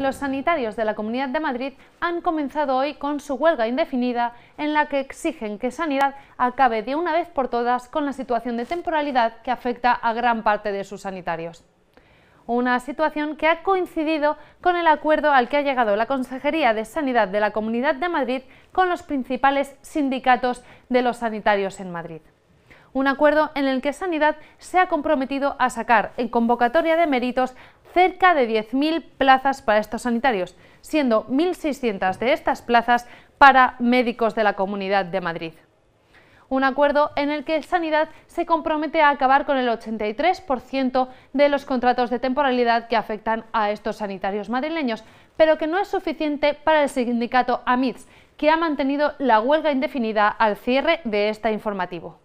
los sanitarios de la Comunidad de Madrid han comenzado hoy con su huelga indefinida en la que exigen que Sanidad acabe de una vez por todas con la situación de temporalidad que afecta a gran parte de sus sanitarios. Una situación que ha coincidido con el acuerdo al que ha llegado la Consejería de Sanidad de la Comunidad de Madrid con los principales sindicatos de los sanitarios en Madrid un acuerdo en el que Sanidad se ha comprometido a sacar en convocatoria de méritos cerca de 10.000 plazas para estos sanitarios, siendo 1.600 de estas plazas para médicos de la Comunidad de Madrid un acuerdo en el que Sanidad se compromete a acabar con el 83% de los contratos de temporalidad que afectan a estos sanitarios madrileños, pero que no es suficiente para el sindicato AMIDS, que ha mantenido la huelga indefinida al cierre de este informativo.